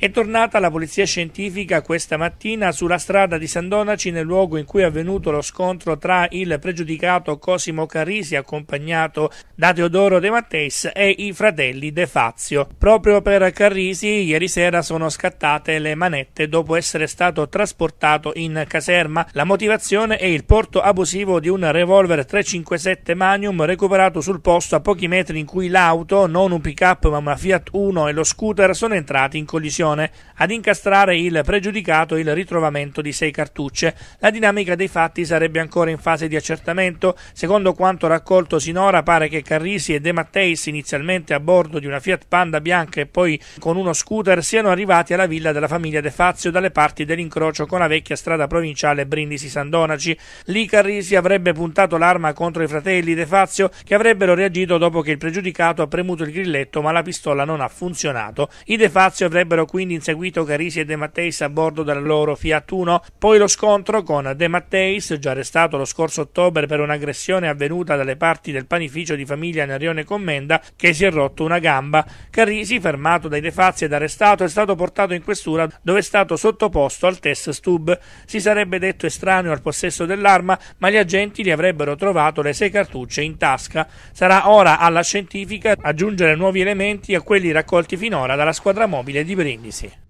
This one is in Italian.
È tornata la polizia scientifica questa mattina sulla strada di San Donaci nel luogo in cui è avvenuto lo scontro tra il pregiudicato Cosimo Carisi accompagnato da Teodoro De Matteis e i fratelli De Fazio. Proprio per Carisi ieri sera sono scattate le manette dopo essere stato trasportato in caserma. La motivazione è il porto abusivo di un revolver 357 Manium recuperato sul posto a pochi metri in cui l'auto, non un pick-up ma una Fiat 1 e lo scooter sono entrati in collisione Cassazione ad incastrare il pregiudicato il ritrovamento di sei cartucce. La dinamica dei fatti sarebbe ancora in fase di accertamento. Secondo quanto raccolto sinora pare che Carrisi e De Matteis inizialmente a bordo di una Fiat Panda bianca e poi con uno scooter siano arrivati alla villa della famiglia De Fazio dalle parti dell'incrocio con la vecchia strada provinciale brindisi sandonaci Lì Carrisi avrebbe puntato l'arma contro i fratelli De Fazio che avrebbero reagito dopo che il pregiudicato ha premuto il grilletto ma la pistola non ha funzionato. I De Fazio avrebbero quindi quindi inseguito Carisi e De Matteis a bordo della loro Fiat Uno, poi lo scontro con De Matteis, già arrestato lo scorso ottobre per un'aggressione avvenuta dalle parti del panificio di famiglia Nerione Commenda, che si è rotto una gamba. Carisi, fermato dai De Fazzi ed arrestato, è stato portato in questura dove è stato sottoposto al test stub. Si sarebbe detto estraneo al possesso dell'arma, ma gli agenti gli avrebbero trovato le sei cartucce in tasca. Sarà ora alla scientifica aggiungere nuovi elementi a quelli raccolti finora dalla squadra mobile di Brindisi. is here.